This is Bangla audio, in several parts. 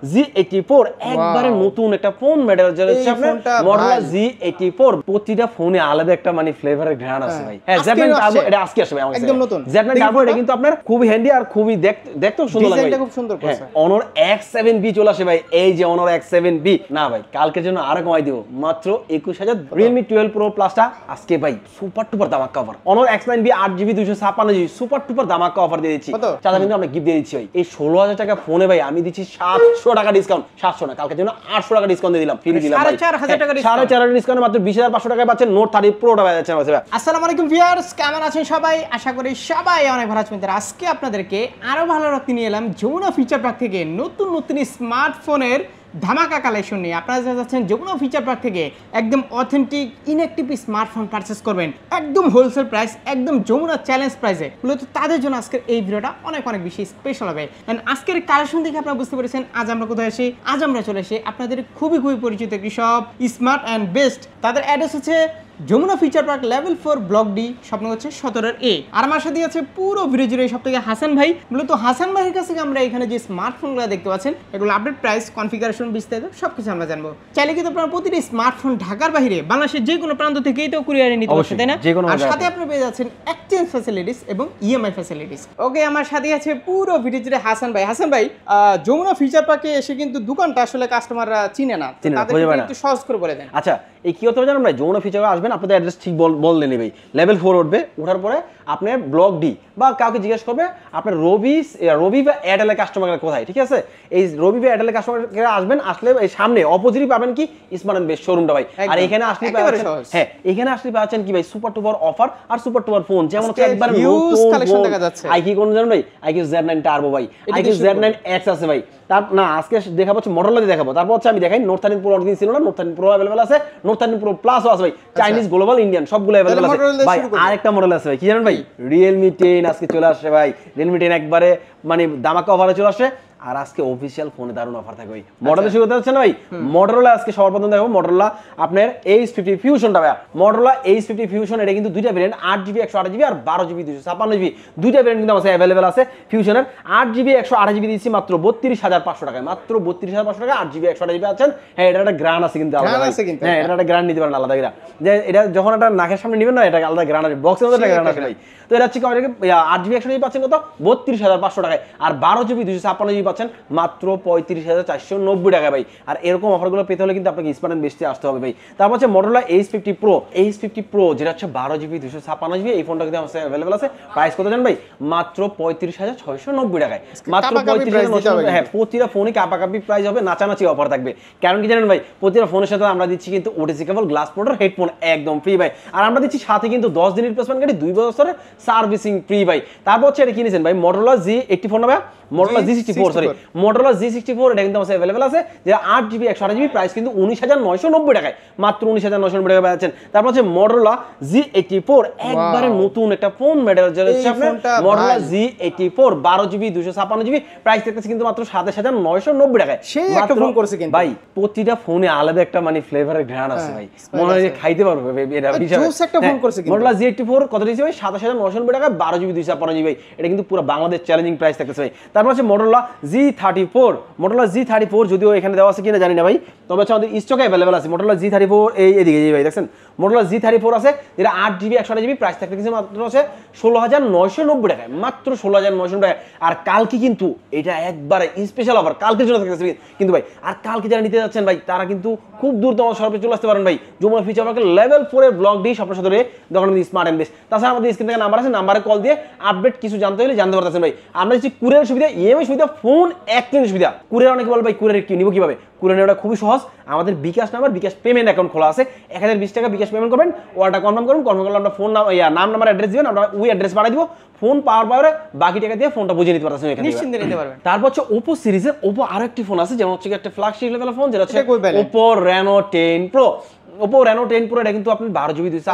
মানে হ্যাঁ। হ্যাঁ, আর হ্যাঁ, না ভাই কালকের জন্য কমাই দিব মাত্র 21000 Realme 12 Pro Plusটা আজকে ভাই সুপার টুপার দামাক কভার অনর X9B 8GB 256GB super টুপার দামাক offer দিয়ে দিচ্ছি কিন্তু আমরা গিফট দিয়ে দিচ্ছি ভাই এই টাকা ফোনে ভাই আমি দিচ্ছি সাতশো পাঁচশো টাকা ডিসকাউন্ট সাতশো না কালকে জন্য আটশো টাকা ডিসকাউন্ট দিলাম ফিরে দিলাম হ্যাঁ, সাড়ে চার হাজার ডিসকাউন্ট মাত্র বিশ হাজার পাঁচশো টাকা পাচ্ছেন নোট থার্টি প্রোটা যাচ্ছে আসসালাম আলাইকুম ভিয়ার্স কেমন আছেন সবাই আশা করি সবাই অনেক ভালো আছেন আজকে আপনাদেরকে আরো ভালো রক্তি নিয়ে এলাম যমুনা ফিচার পার্ক থেকে নতুন নতুন স্মার্টফোনের ধামাকা কালেকশন নিয়ে আপনারা যা যাচ্ছেন যে কোনো ফিচার পার্ক থেকে একদম অথেন্টিক ইনএক্টিভ স্মার্টফোন পারচেস করবেন একদম হোলসেল প্রাইস একদম যমুনা চ্যালেঞ্জ প্রাইসে মূলত তাদের জন্য আজকের এই ভিডিওটা অনেক অনেক বেশি স্পেশাল হবে কারণ আজকের কালেকশন দেখে আপনারা বুঝতে পেরেছেন আজ আমরা কোথায় আসি আজ আমরা চলে আসি আপনাদের খুবই খুবই পরিচিত কৃষক স্মার্ট অ্যান্ড বেস্ট তাদের অ্যাড্রেস হচ্ছে Jamuna future park level four block D স্বপ্ন হচ্ছে সতেরোর এ আর আমার সাথে আছে পুরো ভিডিও জুড়ে সব থেকে হাসান ভাই মূলত হাসান ভাইয়ের কাছ থেকে আমরা এখানে যে স্মার্টফোনগুলো দেখতে পাচ্ছেন এগুলো আপডেট প্রাইস কনফিগারেশন বিস্তারিত সব কিছু আমরা জানবো চাইলে কিন্তু আপনার প্রতিটি স্মার্টফোন ঢাকার বাইরে বাংলাদেশের যে কোনো প্রান্ত থেকেই তো কুরিয়ারে নিতে পারছেন তাই না আর সাথে আপনি পেয়ে যাচ্ছেন এক্সচেঞ্জ ফ্যাসিলিটিস এবং ইএমআই ফ্যাসিলিটিস ওকে আমার সাথে আছে পুরো ভিডিও জুড়ে হাসান ভাই হাসান ভাই যমুনা ফিচার পার্কে এসে কিন্তু দোকানটা আসলে কাস্টমাররা চিনে না তাদের একটু সহজ করে বলে দেন আচ্ছা এই কি হতে হবে জানেন ভাই যমুনা ফিচার আসবেন আপনাদের অ্যাড্রেস ঠিক বল বললে নেবে লেভেল ফোর উঠবে ওঠার পরে আপনার ব্লক ডি বা কাউকে জিজ্ঞেস করবে আপনার রবি রবি বা এয়ারটেলের কাস্টমার কোথায় ঠিক আছে এই রবি বা এয়ারটেলের কাস্টমার আসবেন আসলে এই সামনে অপোজিটই পাবেন কি স্মার্ট বেশ শোরুমটা ভাই আর এখানে আসলে হ্যাঁ এখানে আসলে পাচ্ছেন কি ভাই সুপার টুপার অফার আর সুপার টুপার ফোন যেমন হচ্ছে একবার আইকি কোন জানো ভাই আইকি টার্বো ভাই আইকি আছে ভাই তার না আজকে দেখাবো হচ্ছে মডেলটা দেখাবো তারপর হচ্ছে আমি দেখাই নোট থার্টিন প্রো অনেকদিন ছিল না প্রো অ্যাভেলেবেল আছে নোট থার্টিন প্রো প্লাসও আছে ভাই চাইনিজ গ্লোবাল ইন্ডিয়ান সবগুলো অ্যাভেলেবেল আছে ভাই আরেকটা মডেল আছে ভাই কি জানেন ভাই রিয়েলমি টেন আজকে চলে আসে ভাই রিয়েলমি টেন একবারে মানে দামাকা অফারে চলে আসে আর আজকে অফিসিয়াল ফোনে দারুণ অফার থাকে ওই মডেলের শুরু হচ্ছে না ভাই মডেলা আজকে সবার প্রথম দেখো মডেলা আপনার এইচ ফিফটি ফিউশনটা ভাই মডেলা এইচ ফিফটি ফিউশন এটা কিন্তু দুইটা ভেরিয়েন্ট আট জিবি একশো আট জিবি আর বারো জিবি দুশো ছাপান্ন জিবি দুইটা ভেরিয়েন্ট কিন্তু আমাদের অ্যাভেলেবেল আছে ফিউশনের আট জিবি একশো আট জিবি দিচ্ছি মাত্র বত্রিশ হাজার পাঁচশো টাকায় মাত্র বত্রিশ হাজার পাঁচশো টাকা আট জিবি একশো আট জিবি আছেন হ্যাঁ এটা একটা গ্রান আছে কিন্তু আলাদা আছে কিন্তু হ্যাঁ এটা একটা গ্রান নিতে পারেন আলাদা গ্রা যে এটা যখন একটা নাকের সামনে নেবেন না এটা আলাদা গ্রান আছে বক্সের মধ্যে একটা গ্রান আছে ভাই তো এটা হচ্ছে আট জিবি একশো জিবি পাচ্ছেন কত বত্রিশ হাজার পাঁচশো টাকায় আর বারো জিবি দুশো ছাপান্ন জিবি পাচ্ছেন মাত্র পঁয়ত্রিশ হাজার চারশো নব্বই টাকা ভাই আর এরকম অফারগুলো পেতে হলে কিন্তু আপনাকে স্মার্ট বেশি আসতে হবে ভাই তারপর হচ্ছে Motorola H fifty pro H fifty pro যেটা হচ্ছে বারো জিবি দুশো ছাপান্ন জিবি এই ফোনটা কিন্তু আমার অ্যাভেলেবল আছে প্রাইস কত জান ভাই মাত্র পঁয়ত্রিশ হাজার ছয়শো নব্বই টাকায় মাত্র পঁয়ত্রিশ হাজার হ্যাঁ প্রতিটা ফোনে কাপাকাপি প্রাইস হবে নাচানাচি অফার থাকবে কারণ কি জানেন ভাই প্রতিটা ফোনের সাথে আমরা দিচ্ছি কিন্তু ওটিসি কেবল গ্লাস পোর্টার হেডফোন একদম ফ্রি ভাই আর আমরা দিচ্ছি সাথে কিন্তু দশ দিনের রিপ্লেসমেন্ট গাড়ি দুই বছরের সার্ভিসিং ফ্রি ভাই তারপর হচ্ছে এটা কিনেছেন ভাই মডোলা জি একটি ফোন হবে ভাই G sixty four sorry Motorola G sixty four এটা কিন্তু আমার অ্যাভেলেবেল আছে যে আট জিবি একশো আট জিবি প্রাইস কিন্তু উনিশ হাজার নয়শো নব্বই টাকায় মাত্র উনিশ হাজার নয়শো নব্বই টাকা পাচ্ছেন তারপর হচ্ছে মোটরলা জি এইটি ফোর একবারে নতুন একটা ফোন মডেল যেটা হচ্ছে মোটরলা জি এইটি ফোর বারো জিবি দুশো ছাপান্ন জিবি প্রাইস দেখতেছে কিন্তু মাত্র সাতাশ হাজার নয়শো নব্বই টাকায় সে একটা ফোন করেছে কিন্তু ভাই প্রতিটা ফোনে আলাদা একটা মানে ফ্লেভারের ঘ্রাণ আছে হ্যাঁ, ভাই মনে হয় যে খাইতে পারবো এটা বিশাল একটা ফোন হ্যাঁ, করেছে কিন্তু মোটরলা জি এইটি ফোর কত দিয়েছে ভাই সাতাশ হাজার নয়শো নব্বই টাকায় বারো জিবি দুশো ছাপান্ন জিবি এটা কিন্তু পুরো বাংলাদেশ চ্যালেঞ্জিং প্রাইস দেখতেছে ভাই তারপর হচ্ছে Motorola G thirty four Motorola G thirty four যদিও এখানে দেওয়া আছে কিনা জানি না ভাই তবে হচ্ছে আমাদের স্টকে অ্যাভেলেবেল আছে মোটরলা জি থার্টি ফোর এই এদিকে যে ভাই দেখছেন মোটরলা জি থার্টি ফোর আছে যেটা আট জিবি একশো জিবি প্রাইস থাকতে কিছু মাত্র আছে ষোলো হাজার নয়শো নব্বই টাকায় মাত্র ষোলো হাজার নয়শো টাকায় আর কালকে কিন্তু এটা একবারে স্পেশাল অফার কালকের জন্য থাকতেছে কিন্তু ভাই আর কালকে যারা নিতে যাচ্ছেন ভাই তারা কিন্তু খুব দূর তোমার সরপে চলে আসতে পারেন ভাই যমুনা ফিচার আমাকে লেভেল ফোরে ব্লক দিয়ে সব সদরে দোকান স্মার্ট অ্যান্ড বেস তাছাড়া আমাদের স্ক্রিন থেকে নাম্বার আছে নাম্বারে কল দিয়ে আপডেট কিছু জানতে হলে জানতে পারতেছেন ভাই আমরা যে কুরিয়ার সুবিধা ইএমআই সুবিধা ফোন এমন একটি সুবিধা কুরিয়ার অনেকে বল ভাই কি নিব কিভাবে কুরিয়ার ওটা খুবই সহজ আমাদের bKash number bKash payment account খোলা আছে এক হাজার বিশ টাকা বিকাশ পেমেন্ট করবেন ওটা কনফার্ম করুন কনফার্ম করলে আমরা ফোন নাম নাম নাম্বার অ্যাড্রেস দিবেন আমরা ওই অ্যাড্রেস পাঠিয়ে দিব ফোন পাওয়ার পরে বাকি টাকা দিয়ে ফোনটা বুঝে নিতে পারছেন এখানে নিশ্চিন্তে নিতে পারবেন তারপর হচ্ছে ওপো সিরিজের ওপো আরো একটি ফোন আছে যেমন হচ্ছে একটা ফ্ল্যাগশিপ লেভেল ফোন যেটা হচ্ছে Oppo Reno ten pro Oppo Reno ten pro এটা কিন্তু আপনি বারো জিবি দিচ্ছে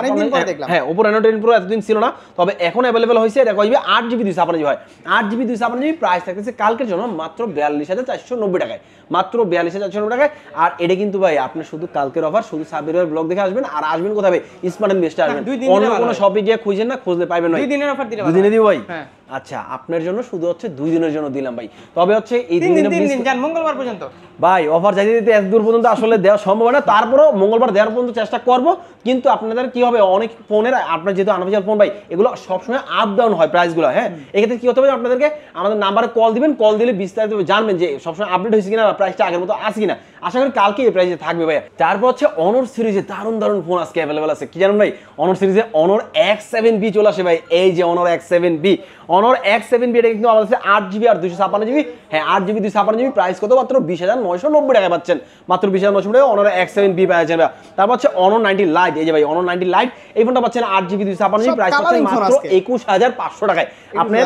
হ্যাঁ ওপো রেনো টেন প্রো এতদিন ছিল না তবে এখন হয়েছে এটা আট জিবি আপনার হয় আট জিবি আপনার প্রাইস থাকতেছে কালকের জন্য মাত্র বিয়াল্লিশ হাজার চারশো নব্বই টাকায় মাত্র বিয়াল্লিশ হাজার চারশো নব্বই টাকায় আর এটা কিন্তু ভাই আপনি শুধু কালকের অফার শুধু সাবিরের ব্লগ দেখে আসবেন আর আসবেন কোথায় স্মার্ট এন্ড আসবেন অন্য কোনো শপে গিয়ে খুঁজেন না খুঁজলে পাবেন না দুই দিনের অফার দিলে দিব ভাই হ্যাঁ আচ্ছা আপনার জন্য শুধু হচ্ছে দুই দিনের জন্য দিলাম ভাই তবে হচ্ছে এই তিন দিন দিন যান মঙ্গলবার পর্যন্ত ভাই অফার যাইতে দিতে এত দূর পর্যন্ত আসলে দেওয়া সম্ভব না তারপরও মঙ্গলবার দেওয়ার পর্যন্ত চেষ্টা করব কিন্তু আপনাদের কি হবে অনেক ফোনের আপনার যেহেতু আনঅফিসিয়াল ফোন ভাই এগুলো সবসময় আপ ডাউন হয় প্রাইসগুলো হ্যাঁ এক্ষেত্রে কি হতে পারে আপনাদেরকে আমাদের নাম্বারে কল দিবেন কল দিলে বিস্তারিত জানবেন যে সবসময় আপডেট হয়েছে কিনা প্রাইসটা আগের মতো আছে কিনা আশা করি কালকে এই প্রাইসে থাকবে ভাই তারপর হচ্ছে অনর সিরিজে দারুণ দারুণ ফোন আজকে অ্যাভেলেবেল আছে কি জানেন ভাই অনর সিরিজে অনর এক্স সেভেন বি চলে আসে ভাই এই যে Honor X seven B Honor X seven B এটা কিন্তু আমাদের কাছে আট জিবি আর দুশো ছাপান্ন জিবি হ্যাঁ আট জিবি দুশো ছাপান্ন জিবি প্রাইস কত মাত্র বিশ হাজার নয়শো নব্বই টাকা পাচ্ছেন মাত্র বিশ হাজার নয়শো টাকা অনর এক্স সেভেন বি পাচ্ছেন তারপর হচ্ছে অনর নাইনটি লাইট এই যে ভাই অনর নাইনটি লাইট এই ফোনটা পাচ্ছেন আট জিবি দুশো ছাপান্ন জিবি প্রাইস পাচ্ছেন মাত্র একুশ হাজার পাঁচশো টাকায় আপনার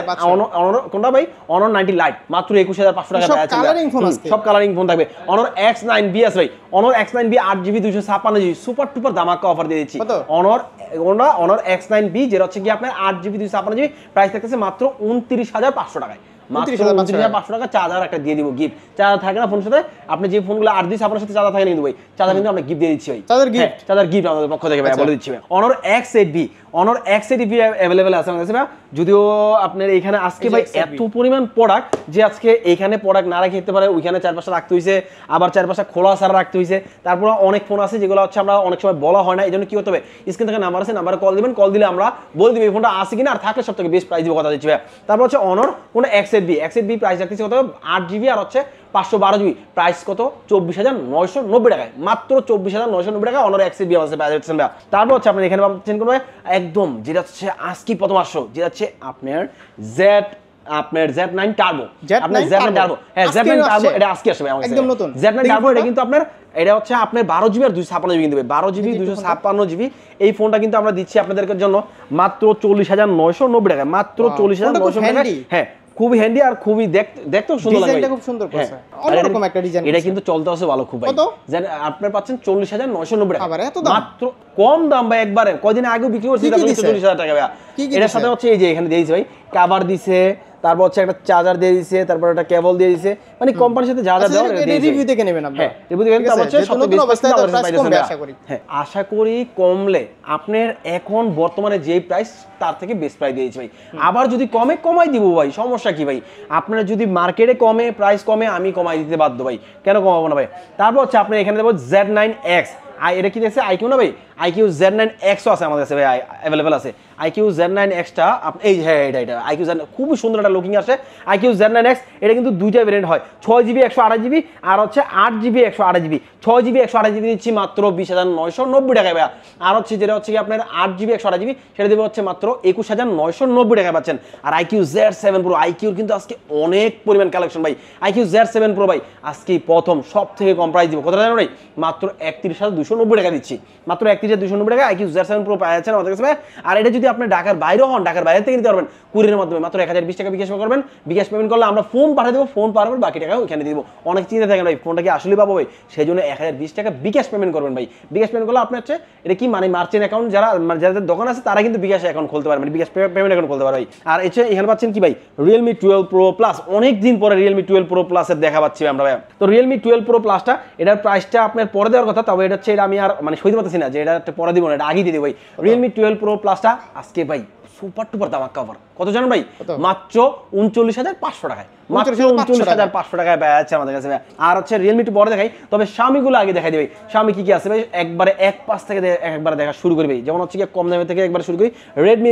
অনর কোনটা ভাই অনর নাইনটি লাইট মাত্র একুশ হাজার পাঁচশো টাকা সব কালারিং ফোন থাকবে অনর এক্স নাইন বি আছে ভাই অনর এক্স নাইন বি আট জিবি দুশো ছাপান্ন জিবি সুপার টুপার দামাক্কা অফার দিয়ে দিচ্ছি অনর অনার এক্স নাইন বি যেটা হচ্ছে গিয়ে আপনার আট জিবি দুইশো আপনার জিবি প্রাইস থাকতেছে মাত্র উনত্রিশ হাজার পাঁচশো টাকায় পাঁচশো টাকা চার্জার একটা দিয়ে দিব গিফট চার্জার থাকে না ফোনের সাথে আপনি যে আপনার সাথে থাকে না কিন্তু চার্জার কিন্তু গিফট দিয়ে গিফট হ্যাঁ, আমাদের পক্ষ থেকে আচ্ছা। বলে দিচ্ছি Honor X eight B Honor X এডিপি অ্যাভেলেবেল আছে আমাদের কাছে যদিও আপনার এখানে আজকে ভাই এত পরিমাণ প্রোডাক্ট যে আজকে এখানে প্রোডাক্ট না রেখে যেতে পারে ওইখানে চারপাশে রাখতে হয়েছে আবার চারপাশে খোলা সারা রাখতে হয়েছে তারপরে অনেক ফোন আছে যেগুলো হচ্ছে আমরা অনেক সময় বলা হয় না এই জন্য কী করতে হবে স্ক্রিন থেকে নাম্বার আছে নাম্বারে কল দেবেন কল দিলে আমরা বলে দিবি এই ফোনটা আসে কিনা আর থাকলে সব থেকে বেস্ট প্রাইস দিব কথা দিচ্ছি ভাই তারপর হচ্ছে অনর কোনো এক্স এড বি এক্স এড বি প্রাইস রাখতেছি কত আট জিবি আর হচ্ছে পাঁচশো বারো জিবি প্রাইস কত চব্বিশ হাজার নয়শো নব্বই টাকায় মাত্র চব্বিশ হাজার নয়শো নব্বই টাকা অনার একসে বিয়ে আছে তারপর হচ্ছে আপনি এখানে পাচ্ছেন কোনো একদম যেটা হচ্ছে আজকে প্রথম আসো যেটা হচ্ছে আপনার জেড আপনার জেড নাইন টার্বো এটা কিন্তু আপনার এটা হচ্ছে আপনার বারো জিবি আর দুশো ছাপ্পান্ন জিবি বারো জিবি জিবি এই ফোনটা কিন্তু আমরা দিচ্ছি আপনাদের জন্য মাত্র চল্লিশ হাজার নয়শো নব্বই টাকা মাত্র চল্লিশ হাজার হ্যাঁ খুবই হ্যান্ডি আর খুবই দেখতে সুন্দর লাগে ডিজাইনটা খুব সুন্দর হ্যাঁ। করছে অন্যরকম একটা ডিজাইন এটা কিন্তু চলতে আছে ভালো খুব কত যেন আপনি পাচ্ছেন 40990 টাকা আবার এত দাম মাত্র কম দাম ভাই একবারে কয়দিন আগে বিক্রি করছি 40000 টাকা ভাই এটার সাথে হচ্ছে এই যে এখানে দিয়েছি ভাই কভার দিছে তারপর হচ্ছে একটা চার্জার দিয়ে দিছে তারপর একটা কেবল দিয়ে দিছে মানে কোম্পানির সাথে যা যা দেওয়া রিভিউ থেকে নেবেন আপনি রিভিউ থেকে তারপর হচ্ছে সবচেয়ে অবস্থায় আশা করি হ্যাঁ আশা করি কমলে আপনার এখন বর্তমানে যে প্রাইস তার থেকে বেস্ট প্রাইস দিয়েছি ভাই আবার যদি কমে কমাই দিব ভাই সমস্যা কি ভাই আপনার যদি মার্কেটে কমে প্রাইস কমে আমি কমাই দিতে বাধ্য ভাই কেন কমাবো না ভাই তারপর হচ্ছে আপনি এখানে দেবো জেড নাইন এক্স আই এটা কি দেখছে আইকিউ না ভাই আইকিউ জেড নাইন এক্সও আছে আমাদের কাছে ভাই অ্যাভেলেবেল আছে আইকিউ জেন নাইন এক্সটা এই হ্যাঁ এটা এটা আইকিউ জেন খুবই সুন্দর একটা লুকিং আসে আইকিউ জেন নাইন এক্স এটা কিন্তু দুইটা ভেরিয়েন্ট হয় ছয় জিবি একশো আঠাশ জিবি আর হচ্ছে আট জিবি একশো আঠাশ জিবি ছয় জিবি একশো আঠাশ জিবি দিচ্ছি মাত্র বিশ হাজার নয়শো নব্বই টাকায় ভাইয়া আর হচ্ছে যেটা হচ্ছে কি আপনার আট জিবি একশো আঠাশ জিবি সেটা দেবে হচ্ছে মাত্র একুশ হাজার নয়শো নব্বই টাকায় পাচ্ছেন আর আইকিউ জেড সেভেন প্রো আইকিউর কিন্তু আজকে অনেক পরিমাণ কালেকশন ভাই আইকিউ জেড সেভেন প্রো ভাই আজকে প্রথম সব থেকে কম প্রাইস দিব কথা জানো ভাই মাত্র একত্রিশ হাজার দুশো নব্বই টাকা দিচ্ছি মাত্র একত্রিশ হাজার দুশো নব্বই টাকা আইকিউ জেড সেভেন প্রো পাওয়া যাচ্ছে আমাদের কাছে আর এটা যদি আপনি ঢাকার বাইরে হন ঢাকার বাইরে থেকে নিতে পারবেন কুরিয়ারের মাধ্যমে মাত্র এক হাজার বিশ টাকা বিকাশ করবেন বিকাশ পেমেন্ট করলে আমরা ফোন পাঠিয়ে দেবো ফোন পাওয়ার পর বাকি টাকাও এখানে দিব অনেক চিন্তা থাকেন ভাই ফোনটা কি আসলে পাবো ভাই সেই জন্য এক হাজার বিশ টাকা বিকাশ পেমেন্ট করবেন ভাই বিকাশ পেমেন্ট করলে আপনার হচ্ছে এটা কি মানে মার্চেন্ট অ্যাকাউন্ট যারা মানে যাদের দোকান আছে তারা কিন্তু বিকাশ অ্যাকাউন্ট খুলতে পারবেন মানে বিকাশ পেমেন্ট অ্যাকাউন্ট খুলতে পারবে ভাই আর এছে এখানে পাচ্ছেন কি ভাই রিয়েলমি টুয়েলভ প্রো প্লাস অনেক দিন পরে রিয়েলমি টুয়েলভ প্রো প্লাসের দেখা পাচ্ছি আমরা ভাই তো রিয়েলমি টুয়েলভ প্রো প্লাসটা এটার প্রাইসটা আপনার পরে দেওয়ার কথা তবে এটা হচ্ছে এটা আমি আর মানে সইতে পারতেছি না যে এটা পরে দিব না এটা আগে দিয়ে দেবো ভাই রিয়েলমি টুয়েলভ প্রো প্লাসটা আজকে ভাই সুপার টুপার দামা কাভার কত জানো ভাই মাত্র উনচল্লিশ হাজার পাঁচশো টাকায় মাত্র উনচল্লিশ হাজার পাঁচশো টাকায় ব্যয় আছে আমাদের কাছে আর হচ্ছে রিয়েলমি একটু বড় দেখাই তবে স্বামীগুলো আগে দেখাই দেবে স্বামী কি কি আছে ভাই একবারে এক পাশ থেকে একবারে দেখা শুরু করবে যেমন হচ্ছে কি কম দামে থেকে একবার শুরু করি রেডমি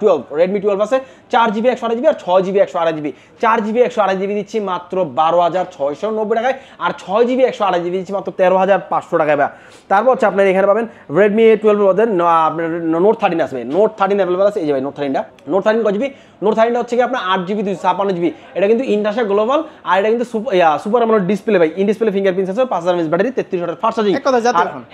টুয়েলভ রেডমি টুয়েলভ আছে চার জিবি একশো আড়াই জিবি আর ছয় জিবি একশো আড়াই জিবি চার জিবি একশো আড়াই জিবি দিচ্ছি মাত্র বারো হাজার ছয়শো নব্বই টাকায় আর ছয় জিবি একশো আড়াই জিবি দিচ্ছি মাত্র তেরো হাজার পাঁচশো টাকায় ব্যয় তারপর হচ্ছে আপনার এখানে পাবেন রেডমি টুয়েলভ আপনার নোট থার্টিন আসবে নোট থার্টিন অ্যাভেলেবল আছে এই যে ভাই নোট থার্টিনটা নোট থার্টিন জিবি নোট থার্টিনটা হচ্ছে কি আপনার আট জিবি দুইশো ছাপান্ন জিবি এটা কিন্তু ইন্টাসা গ্লোবাল আর এটা কিন্তু সুপার আমার ডিসপ্লে ভাই ইন ফিঙ্গারপ্রিন্ট আছে পাঁচ হাজার ব্যাটারি তেত্রিশ হাজার ফার্স্ট চার্জিং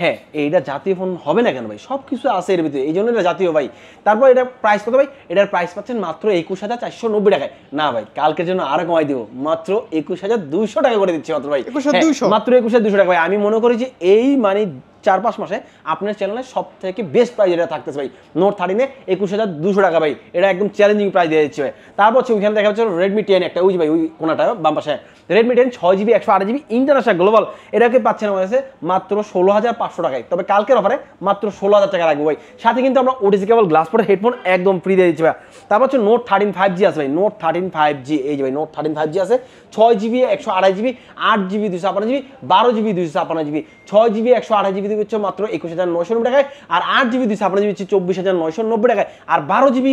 হ্যাঁ এইটা জাতীয় ফোন হবে না কেন ভাই সব কিছু আছে এর ভিতরে এই জন্য এটা জাতীয় ভাই তারপর এটা প্রাইস কত ভাই এটার প্রাইস পাচ্ছেন মাত্র একুশ হাজার চারশো নব্বই টাকায় না ভাই কালকের জন্য আরো কমাই দেবো মাত্র একুশ হাজার দুইশো টাকা করে দিচ্ছে মাত্র ভাই হ্যাঁ, মাত্র একুশ হাজার দুশো টাকা ভাই আমি মনে করি যে এই মানে চার পাঁচ মাসে আপনার চ্যানেলে সব থেকে বেস্ট প্রাইস এটা থাকতেছে ভাই নোট থার্টিনে একুশ হাজার দুশো টাকা ভাই এটা একদম চ্যালেঞ্জিং প্রাইস দিয়ে দিচ্ছে ভাই তারপর ওইখানে দেখা যাচ্ছে রেডমি টেন একটা ওই ভাই ওই কোনটা বাম পাশে রেডমি টেন ছয় জিবি একশো আট জিবি ইন্টারন্যাশনাল গ্লোবাল এটাকে পাচ্ছেন আমার কাছে মাত্র ষোলো হাজার পাঁচশো টাকায় তবে কালকের অফারে মাত্র ষোলো হাজার টাকা রাখবো ভাই সাথে কিন্তু আমরা ওটিসি কেবল গ্লাস পরে হেডফোন একদম ফ্রি দিয়ে দিচ্ছি ভাই তারপর হচ্ছে নোট থার্টিন ফাইভ জি আছে ভাই নোট থার্টিন ফাইভ জি এই যে ভাই নোট থার্টিন ফাইভ জি আছে ছয় জিবি একশো আড়াই জিবি আট জিবি দুশো আপান্ন জিবি বারো জিবি দুশো আপান্ন জিবি ছয় জিবি একশো আড়াই জিবি হচ্ছে মাত্র একুশ হাজার নয়শো নব্বই টাকায় আর আট জিবি দুশো আপান্ন জিবি চব্বিশ হাজার নয়শো নব্বই টাকায় আর বারো জিবি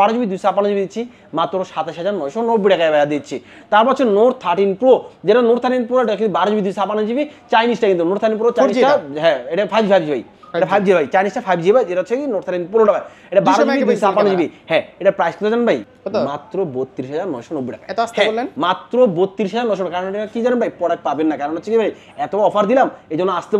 বারো জিবি দুশো আপান্ন জিবি দিচ্ছি মাত্র সাতাশ হাজার নয়শো নব্বই টাকায় ভাইয়া দিচ্ছি তারপর হচ্ছে নোট থার্টিন প্রো যেটা নোট থার্টিন প্রো এটা কিন্তু বারো জিবি দুশো আপান্ন জিবি চাইনিজটা কিন্তু নোট থার্টিন প্রো চাইনিজটা হ্যাঁ এটা ফাইভ ফাইভ জিবি এটা ফাইভ আচ্ছা। ভাই চাইনিজটা ভাই হচ্ছে কি টাকা এটা জিবি জিবি হ্যাঁ প্রাইস কত জানেন ভাই মাত্র টাকা এত হ্যাঁ, বললেন মাত্র টাকা কারণ কি জানেন ভাই প্রোডাক্ট পাবেন না কারণ হচ্ছে কি ভাই এত অফার দিলাম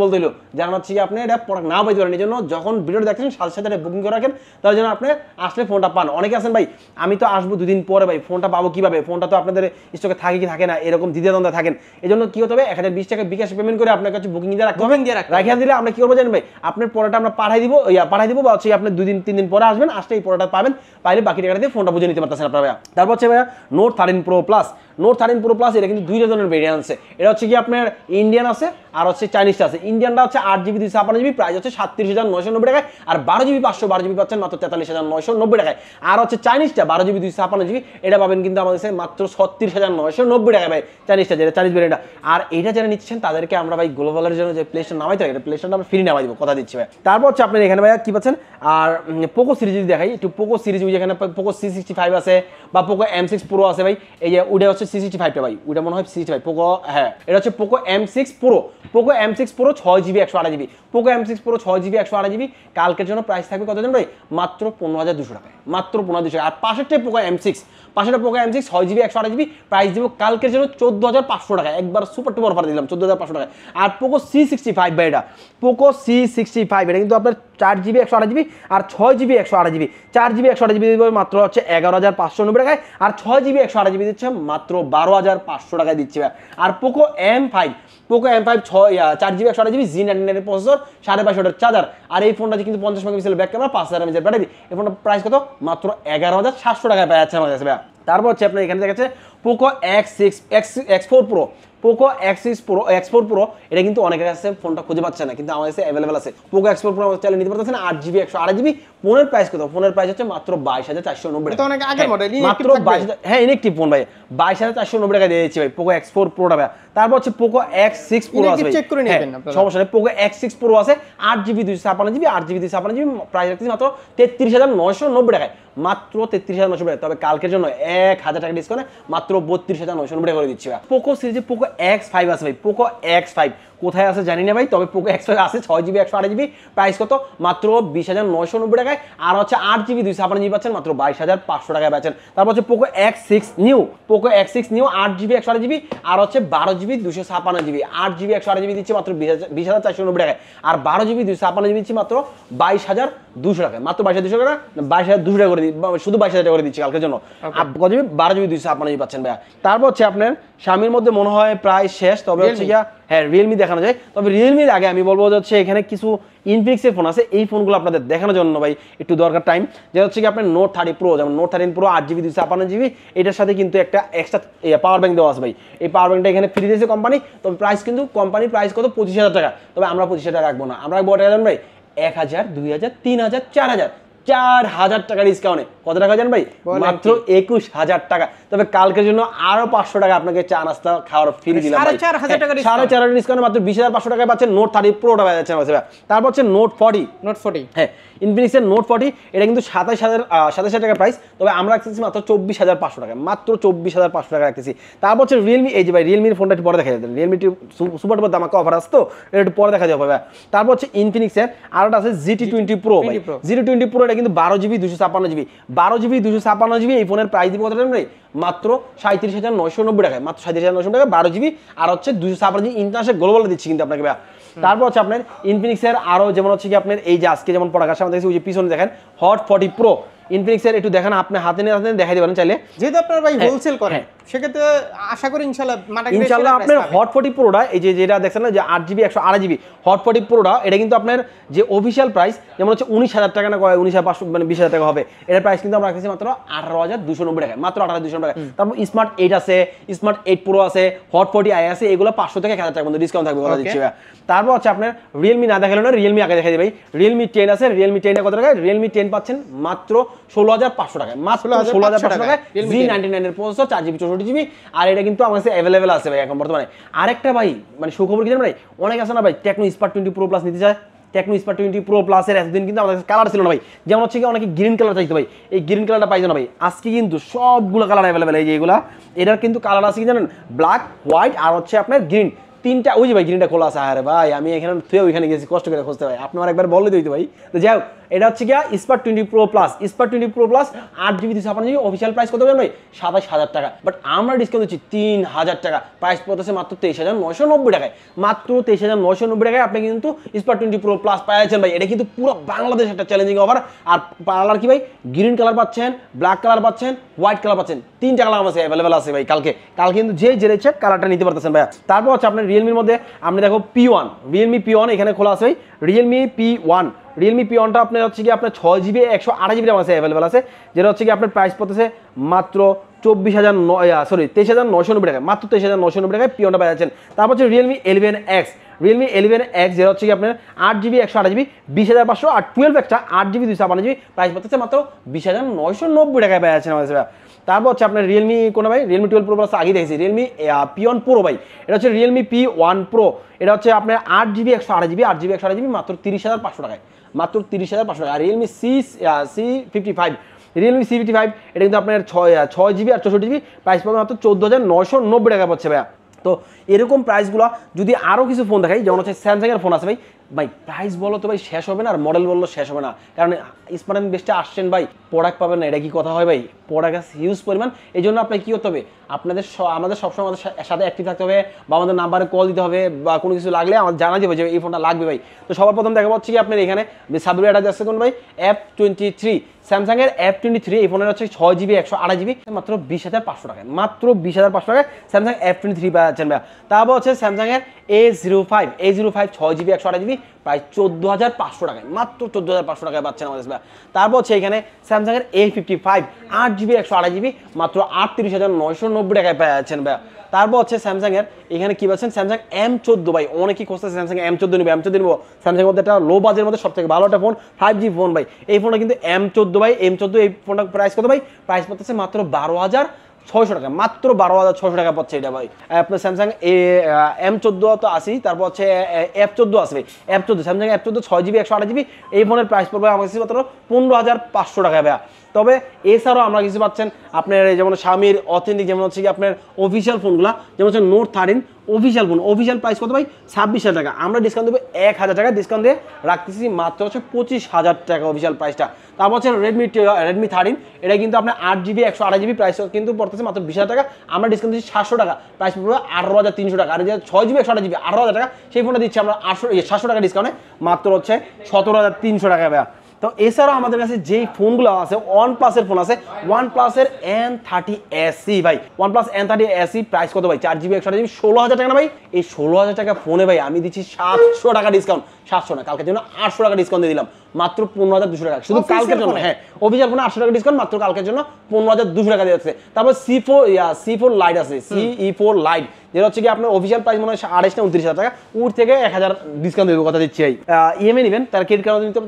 বলতে হলো মানে হচ্ছে কি আপনি এটা প্রোডাক্ট না পাইতে পারেন যখন ভিডিও দেখছেন সাথে সাথে এটা বুকিং করে রাখেন তার জন্য আপনি আসলে ফোনটা পান অনেকে আছেন ভাই আমি তো আসবো দুদিন পরে ভাই ফোনটা পাবো কিভাবে ফোনটা তো আপনাদের স্টকে থাকে কি থাকে না এরকম দন্দা থাকেন এই জন্য কি হতে হবে এক হাজার বিশ টাকা বিকাশ পেমেন্ট করে আপনার কাছে বুকিং দিয়ে রাখতে হবে রাখিয়ে দিলে আমরা কি করবো জানেন ভাই আপনার পড়াটা আমরা পাঠাই দিব ইয়া পাঠাই দিব বা হচ্ছে আপনি দুই দিন তিন দিন পরে আসবেন আসলে এই পড়াটা পাবেন পাইলে বাকি টাকাটা দিয়ে ফোনটা বুঝে নিতে পারতেছেন আপনারা তারপর হচ্ছে ভাইয়া note thirteen pro plus note thirteen pro plus এটা কিন্তু দুই ডজনের ভেরিয়েন্ট আছে এটা হচ্ছে কি আপনার ইন্ডিয়ান আছে আর হচ্ছে চাইনিজটা আছে ইন্ডিয়ানটা হচ্ছে আট জিবি দুইশো আপান্ন জিবি প্রাইস হচ্ছে সাতত্রিশ হাজার নয়শো নব্বই টাকায় আর বারো জিবি পাঁচশো বারো জিবি পাচ্ছেন মাত্র তেতাল্লিশ হাজার নয়শো নব্বই টাকায় আর হচ্ছে চাইনিজটা বারো জিবি দুইশো ছাপান্ন জিবি এটা পাবেন কিন্তু আমাদের কাছে মাত্র ছত্রিশ হাজার নয়শো নব্বই টাকা ভাই চাইনিজটা যেটা চাইনিজ ব্র্যান্ডটা আর এটা যারা নিচ্ছেন তাদেরকে আমরা ভাই গ্লোবালের জন্য যে প্লেসটা নামাইতে থাকি এটা প্লেসটা আমরা ফ্রি নামাই দিব কথা দিচ্ছি ভাই তারপর হচ্ছে আপনার এখানে ভাই কি পাচ্ছেন আর পোকো সিরিজ দেখাই একটু পোকো সিরিজ ওই যেখানে পোকো সি সিক্সটি ফাইভ আছে বা পোকো এম সিক্স প্রো আছে ভাই এই যে ওটা হচ্ছে সিসিটি ভাই ওইটা মনে হয় সি সিক্সটি পোকো হ্যাঁ এটা হচ্ছে Poco M six pro Poco M six pro ছয় জিবি একশো আড়াই GB Poco M six pro ছয় জিবি একশো আড়াই জিবি কালকের জন্য প্রাইস থাকবে কত জানো মাত্র পনেরো হাজার দুশো টাকায় মাত্র পনেরো দুশো আর পাশেরটাই পোকো এম সিক্স পাশেরটা পোকো এম সিক্স ছয় জিবি একশো আড়াই জিবি প্রাইস দেবো কালকের জন্য চোদ্দো হাজার পাঁচশো টাকা একবার সুপার টুপার অফার দিলাম চোদ্দো হাজার পাঁচশো টাকা আর পোকো সি সিক্সটি ফাইভ ভাই এটা পোকো সি সিক্সটি ফাইভ এটা কিন্তু আপনার চার জিবি একশো আট জিবি আর ছয় জিবি একশো আট জিবি চার জিবি একশো আট জিবি দিতে মাত্র হচ্ছে এগারো হাজার পাঁচশো নব্বই টাকায় আর ছয় জিবি একশো আট জিবি দিচ্ছে মাত্র বারো হাজার পাঁচশো টাকায় দিচ্ছে আর Poco M five Poco M five ছয় চার জিবি একশো আট জিবি জি নাইন নাইনের প্রসেসর সাড়ে বাইশ হাজার চার্জার আর এই ফোনটা কিন্তু পঞ্চাশ মেগাপিক্সেল ব্যাক ক্যামেরা পাঁচ হাজার এমএজের ব্যাটারি এই ফোনটা প্রাইস কত মাত্র এগারো হাজার সাতশো টাকায় পাওয়া যাচ্ছে আমাদের কাছে তারপর হচ্ছে আপনার এখানে দেখাচ্ছে Poco X six X X four pro Poco X six pro X four pro এটা কিন্তু অনেকের কাছে ফোনটা খুঁজে পাচ্ছে না কিন্তু আমাদের কাছে অ্যাভেলেবেল আছে পোকো এক্সপোর প্রো আমাদের চালিয়ে নিতে পারতেছেন আট জিবি একশো আড়াই জিবি ফোনের প্রাইস কত ফোনের প্রাইস হচ্ছে মাত্র বাইশ হাজার চারশো নব্বই হ্যাঁ, মাত্র বাইশ হ্যাঁ ইনেকটিভ ফোন ভাই বাইশ হাজার চারশো নব্বই টাকা দিয়ে দিচ্ছি ভাই পোকো এক্সপোর ফোর প্রোটা ভাই তারপর হচ্ছে পোকো এক্স সিক্স প্রো আছে চেক করে হ্যাঁ, নিয়ে সমস্যা নেই পোকো এক্স সিক্স প্রো আছে আট জিবি দুইশো ছাপান্ন জিবি আট জিবি দুইশো ছাপান্ন জিবি প্রাইস রাখতেছি মাত্র তেত্রিশ হাজার নয়শো নব্বই টাকায় মাত্র তেত্রিশ হাজার নয়শো টাকা তবে কালকের জন্য এক হাজার টাকা ডিসকাউন্টে মাত্র বত্রিশ হাজার নয়শো নব্বই টাকা করে দিচ্ছি ভাই পোকো সিরিজে পোকো পোকো এক্স ফাইভ আছে ভাই পোকো এক্স ফাইভ কোথায় আছে জানি না ভাই তবে পোকো এক্সো আছে ছয় জিবি একশো আট জিবি প্রাইস কত মাত্র বিশ হাজার নয়শো নব্বই টাকায় আর হচ্ছে আট জিবি দুইশো আপনার জিবি পাচ্ছেন মাত্র বাইশ হাজার পাঁচশো টাকায় পাচ্ছেন তারপর হচ্ছে Poco X six new Poco X six new আট জিবি একশো আট জিবি আর হচ্ছে বারো জিবি দুশো ছাপান্ন জিবি আট জিবি একশো আট জিবি দিচ্ছে মাত্র বিশ হাজার চারশো নব্বই টাকায় আর বারো জিবি দুশো ছাপান্ন জিবি দিচ্ছে মাত্র বাইশ হাজার দুশো টাকায় মাত্র বাইশ হাজার দুশো টাকা বাইশ হাজার দুশো টাকা করে দিই শুধু বাইশ হাজার টাকা করে দিচ্ছি কালকের জন্য কত জিবি বারো জিবি দুশো ছাপান্ন জিবি পাচ্ছেন ভাইয়া তারপর হচ্ছে আপনার স্বামীর মধ্যে মনে হয় প্রায় শেষ তবে হচ্ছে গিয়া হ্যাঁ রিয়েলমি দেখানো যায় তবে রিয়েলমির আগে আমি বলবো হচ্ছে এখানে কিছু ইনফিক্সের ফোন আছে এই ফোনগুলো আপনাদের দেখানোর জন্য ভাই একটু দরকার টাইম যেটা হচ্ছে কি আপনার নোট থার্টি প্রো যেমন নোট থার্টিন প্রো আট জিবি দুশো আপান্ন জিবি এটার সাথে কিন্তু একটা এক্সট্রা পাওয়ার ব্যাঙ্ক দেওয়া আছে ভাই এই পাওয়ার ব্যাঙ্কটা এখানে ফ্রি দিয়েছে কোম্পানি তবে প্রাইস কিন্তু কোম্পানির প্রাইস কত পঁচিশ হাজার টাকা তবে আমরা পঁচিশ হাজার রাখবো না আমরা রাখবো টাকা ভাই এক হাজার দুই হাজার তিন হাজার চার হাজার চার হাজার টাকা ডিসকাউন্টে কত টাকা জান ভাই মাত্র একুশ হাজার টাকা তবে কালকের জন্য আরো পাঁচশো টাকা আপনাকে চা নাস্তা খাওয়ার ফ্রি দিলাম হ্যাঁ, সাড়ে চার হাজার ডিসকাউন্ট মাত্র বিশ হাজার পাঁচশো টাকায় পাচ্ছেন নোট থার্টি টাকা যাচ্ছে আমার তারপর হচ্ছে নোট ফর্টি নোট ফর্টি হ্যাঁ ইনফিনিক্সের নোট ফর্টি এটা কিন্তু সাতাশ হাজার সাতাশ হাজার টাকা প্রাইস তবে আমরা রাখতেছি মাত্র চব্বিশ হাজার পাঁচশো টাকা মাত্র চব্বিশ হাজার পাঁচশো টাকা রাখতেছি তারপর হচ্ছে রিয়েলমি এই যে ভাই রিয়েলমির ফোনটা একটু পরে দেখা যাবে রিয়েলমিটি সুপার টুপার দামাকে অফার আসতো এটা একটু পরে দেখা যাবে তারপর হচ্ছে ইনফিনিক্সের আরেকটা আছে জিটি টোয়েন্টি প্রো ভাই জিটি টোয়েন্টি প্রো এটা কিন্তু বারো জিবি দুশো ছাপান্ন জিবি বারো জিবি দুশো ছাপান্ন জিবি এই ফোনের প্রাইস দিব কত নেই মাত্র সাঁত্রিশ হাজার নশো নব্বই টাকায় মাত্র সাঁত্রিশ হাজার নশো টাকা বারো জিবি আর হচ্ছে দুশো ছাপান্ন জিবি ইন্টারন্যাশনাল গ্লোবাল দিচ্ছি কিন্তু আপনাকে ভাইয়া তারপর হচ্ছে আপনার ইনফিনিক্সের আরও যেমন হচ্ছে কি আপনার এই যে আজকে যেমন পড়া আসে আমাদের ওই যে পিছনে দেখেন হট ফর্টি প্রো ইনফিনিক্সের একটু দেখান আপনি হাতে নিয়ে হাতে দেখাই পারেন চাইলে যেহেতু আপনার ভাই হোলসেল হ্যাঁ, করেন হ্যাঁ। সেক্ষেত্রে আশা করি ইনশাল্লাহ ইনশাল্লাহ আপনার হট ফোর্টি প্রোটা এই যে যেটা দেখছেন না যে আট জিবি একশো আড়াই জিবি হট ফোর্টি প্রোটা এটা কিন্তু আপনার যে অফিসিয়াল প্রাইস যেমন হচ্ছে উনিশ হাজার টাকা না কয় উনিশ হাজার পাঁচশো মানে বিশ হাজার টাকা হবে এটার প্রাইস কিন্তু আমরা রাখছি মাত্র আঠারো হাজার দুশো নব্বই টাকা মাত্র আঠারো দুশো টাকা তারপর স্মার্ট এইট আছে স্মার্ট এইট প্রো আছে হট ফোর্টি আই আছে এগুলো পাঁচশো থেকে এক হাজার টাকা মধ্যে ডিসকাউন্ট থাকবে বলা দিচ্ছে তারপর হচ্ছে আপনার রিয়েলমি না দেখালো না রিয়েলমি আগে দেখাই দেবে রিয়েলমি টেন আছে রিয়েলমি টেনটা কত টাকা রিয়েলমি টেন পাচ্ছেন মাত্র ষোলো হাজার পাঁচশো টাকায় মাত্র ষোলো হাজার পাঁচশো টাকায় জি নাইনটি নাইনের প্রসেসর চার জিবি চৌষট্টি জিবি আর এটা কিন্তু আমার কাছে অ্যাভেলেবেল আছে ভাই এখন বর্তমানে আরেকটা ভাই মানে সুখবর কি অনেক আছে না ভাই Tecno spark twenty pro plus নিতে চায় টেকনো স্পার টোয়েন্টি প্রো প্লাসের এতদিন কিন্তু আমাদের কালার ছিল না ভাই যেমন হচ্ছে কি অনেকে গ্রিন কালার চাইতো ভাই এই গ্রিন কালারটা না ভাই আজকে কিন্তু সবগুলো কালার অ্যাভেলেবেল এই যে এটার কিন্তু কালার আছে কি জানেন ব্ল্যাক হোয়াইট আর হচ্ছে আপনার গ্রিন তিনটা ওই যে ভাই গ্রিনটা খোলা আছে আরে ভাই আমি এখানে থুয়ে ওইখানে গেছি কষ্ট করে খুঁজতে ভাই আপনার একবার বলে দিতে ভাই তো যাই হোক এটা হচ্ছে গিয়া spark twenty pro plus spark twenty pro plus আট জিবি দুশো আপনার জিবি অফিসিয়াল প্রাইস কত জানো সাতাশ হাজার টাকা বাট আমরা ডিসকাউন্ট দিচ্ছি তিন হাজার টাকা প্রাইস পড়তেছে মাত্র তেইশ হাজার নশো নব্বই টাকায় মাত্র তেইশ হাজার নশো নব্বই টাকায় আপনি কিন্তু স্পার টোয়েন্টি প্রো প্লাস পাচ্ছেন ভাই এটা কিন্তু পুরো বাংলাদেশ একটা চ্যালেঞ্জিং অফার আর পার্লার কি ভাই গ্রিন কালার পাচ্ছেন ব্ল্যাক কালার পাচ্ছেন হোয়াইট কালার পাচ্ছেন তিনটা কালার আমার অ্যাভেলেবেল আছে ভাই কালকে কাল কিন্তু যে যে কালারটা নিতে পারতেছেন ভাই তারপর হচ্ছে আপনার রিয়েলমির মধ্যে আপনি দেখো P one Realme P one এখানে খোলা আছে Realme P one Realme P ওয়ানটা আপনার হচ্ছে কি আপনার ছয় জিবি একশো আঠাশ জিবি আমার আছে অ্যাভেলেবেল আছে যেটা হচ্ছে কি আপনার প্রাইস পড়তেছে মাত্র চব্বিশ হাজার নয় সরি তেইশ হাজার নশো নব্বই টাকা মাত্র তেইশ হাজার নশো নব্বই টাকায় পি ওয়ানটা পাওয়া যাচ্ছেন তারপর হচ্ছে Realme eleven X Realme eleven X যেটা হচ্ছে কি আপনার আট জিবি একশো আট জিবি বিশ হাজার পাঁচশো আর টুয়েলভ একটা আট জিবি দুশো আপনার জিবি প্রাইস পাচ্ছে মাত্র বিশ হাজার নয়শো নব্বই টাকায় পাই আছে আমাদের তারপর হচ্ছে আপনার রিয়েলমি কোনো ভাই রিয়েলমি টুয়েলভ প্রো প্লাস আগে দেখেছি রিয়েলমি পি ওয়ান প্রো ভাই এটা হচ্ছে রিয়েলমি পি ওয়ান প্রো এটা হচ্ছে আপনার আট জিবি একশো আট জিবি আট জিবি একশো আট জিবি মাত্র তিরিশ হাজার পাঁচশো টাকায় মাত্র তিরিশ হাজার পাঁচশো টাকা Realme C C fifty five Realme C fifty five এটা কিন্তু আপনার ছয় ছয় জিবি আর চৌষট্টি জিবি প্রাইস পাবে মাত্র চোদ্দো হাজার নয়শো নব্বই টাকা পাচ্ছে ভাইয়া তো এরকম প্রাইসগুলো যদি আরও কিছু ফোন দেখাই যেমন হচ্ছে স্যামসাংয়ের ফোন আছে ভাই ভাই প্রাইস বলো তো ভাই শেষ হবে না আর মডেল বললো শেষ হবে না কারণ স্মার্ট অ্যান্ড আসছেন ভাই প্রোডাক্ট পাবেন না এটা কি কথা হয় ভাই প্রোডাক্ট হিউজ পরিমাণ এই জন্য আপনার কী করতে হবে আপনাদের আমাদের সবসময় আমাদের সাথে অ্যাক্টিভ থাকতে হবে বা আমাদের নাম্বারে কল দিতে হবে বা কোনো কিছু লাগলে আমার জানা যাবে যে এই ফোনটা লাগবে ভাই তো সবার প্রথম দেখা পাচ্ছি কি আপনার এখানে সাবরি এটা যাচ্ছে কোন ভাই এফ টোয়েন্টি থ্রি স্যামসাংয়ের এফ টোয়েন্টি থ্রি এই ফোনের হচ্ছে ছয় জিবি একশো আড়াই জিবি মাত্র বিশ হাজার পাঁচশো টাকায় মাত্র বিশ হাজার পাঁচশো টাকায় স্যামসাং এফ টোয়েন্টি থ্রি পাচ্ছেন ভাই তারপর হচ্ছে স্যামসাংয়ের A zero five A zero five ছয় জিবি একশো আড়াই জিবি প্রায় চোদ্দো হাজার পাঁচশো টাকায় মাত্র চোদ্দো হাজার পাঁচশো টাকায় পাচ্ছেন আমাদের তারপর হচ্ছে এখানে স্যামসাংয়ের এ ফিফটি ফাইভ আট জিবি একশো আড়াই জিবি মাত্র আটত্রিশ হাজার নয়শো নব্বই টাকায় যাচ্ছেন ভাই তারপর হচ্ছে স্যামসাংয়ের এখানে কী পাচ্ছেন স্যামসাং এম চোদ্দো ভাই অনেকেই খুঁজতেছে স্যামসাং এম চোদ্দো নেবে এম চোদ্দো নেবো স্যামসাংয়ের মধ্যে একটা লো বাজের মধ্যে সব থেকে ভালো একটা ফোন ফাইভ জি ফোন ভাই এই ফোনটা কিন্তু এম চোদ্দো ভাই এম চোদ্দো এই ফোনটা প্রাইস কত ভাই প্রাইস পড়তেছে মাত্র বারো হাজার ছয়শো টাকা মাত্র বারো হাজার ছয়শো টাকা পাচ্ছে এটা ভাই আপনার স্যামসাং এ এম চোদ্দো তো আসি তারপর হচ্ছে এফ চোদ্দো আসবে এফ চোদ্দো স্যামসাং এফ চোদ্দো ছয় জিবি একশো আট জিবি এই ফোনের প্রাইস পড়বে আমার কাছে মাত্র পনেরো হাজার পাঁচশো টাকা ভাইয়া তবে এছাড়াও আমরা কিছু পাচ্ছেন আপনার যেমন স্বামীর অথেন্টিক যেমন হচ্ছে কি আপনার অফিসিয়াল ফোনগুলো যেমন হচ্ছে note thirteen official phone official price কত ভাই ছাব্বিশ হাজার টাকা আমরা ডিসকাউন্ট দেবো এক হাজার টাকা ডিসকাউন্ট দিয়ে রাখতেছি মাত্র হচ্ছে পঁচিশ হাজার টাকা অফিসিয়াল প্রাইসটা তারপর হচ্ছে রেডমি রেডমি থার্টিন এটা কিন্তু আপনার আট জিবি একশো আড়াই জিবি প্রাইস কিন্তু পড়তেছে মাত্র বিশ হাজার টাকা আমরা ডিসকাউন্ট দিচ্ছি সাতশো টাকা প্রাইস পড়বে আঠারো হাজার তিনশো টাকা আর যে ছয় জিবি একশো আড়াই জিবি আঠারো হাজার টাকা সেই ফোনটা দিচ্ছি আমরা আটশো সাতশো টাকা ডিসকাউন্টে মাত্র হচ্ছে সতেরো হাজার তিনশো টাকা তো এছাড়াও আমাদের কাছে যেই ফোনগুলো আছে ওয়ান প্লাসের ফোন আছে ওয়ান প্লাসের এন থার্টি এসি ভাই one plus N thirty SE price কত ভাই চার জিবি একশো জিবি ষোলো হাজার টাকা না ভাই এই ষোলো হাজার টাকা ফোনে ভাই আমি দিচ্ছি সাতশো টাকা ডিসকাউন্ট সাতশো টাকা কালকের জন্য আটশো টাকা ডিসকাউন্ট দিয়ে দিলাম মাত্র পনেরো হাজার দুশো টাকা শুধু কালকের জন্য হ্যাঁ অফিসের ফোনে আটশো টাকা ডিসকাউন্ট মাত্র কালকের জন্য পনেরো হাজার দুশো টাকা দিয়ে যাচ্ছে তারপর C four C four lite আছে সি ই ফোর লাইট যেটা হচ্ছে কি আপনার অফিসিয়াল প্রাইস মনে হয় আড়াইশ না উনত্রিশ হাজার টাকা উঠ থেকে এক হাজার ডিসকাউন্ট দেবো কথা দিচ্ছি এই ইএমএ নেবেন তার ক্রেডিট কার্ড নিতে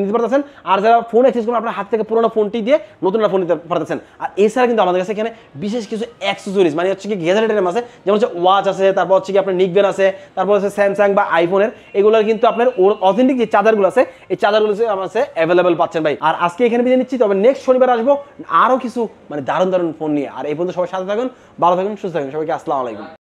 নিতে পারতেছেন আর যারা ফোন এক্সচেঞ্জ করেন আপনার হাত থেকে পুরোনো ফোনটি দিয়ে নতুন ফোন নিতে পারতেছেন আর এছাড়া কিন্তু আমাদের কাছে এখানে বিশেষ কিছু অ্যাক্সেসরিজ মানে হচ্ছে কি গ্যাজেটের আছে যেমন হচ্ছে ওয়াচ আছে তারপর হচ্ছে কি আপনার নিকবেন আছে তারপর হচ্ছে স্যামসাং বা আইফোনের এগুলোর কিন্তু আপনার আমাদের অথেন্টিক যে চার্জারগুলো আছে এই চাদার গুলো কাছে অ্যাভেলেবেল পাচ্ছেন ভাই আর আজকে এখানে বিদায় নিচ্ছি তবে নেক্সট শনিবার আসবো আরও কিছু মানে দারুণ দারুণ ফোন নিয়ে আর এই পর্যন্ত সবাই সাথে থাকুন ভালো থাকুন সুস্থ থাকুন সবাইকে আসসালামু আলাইকুম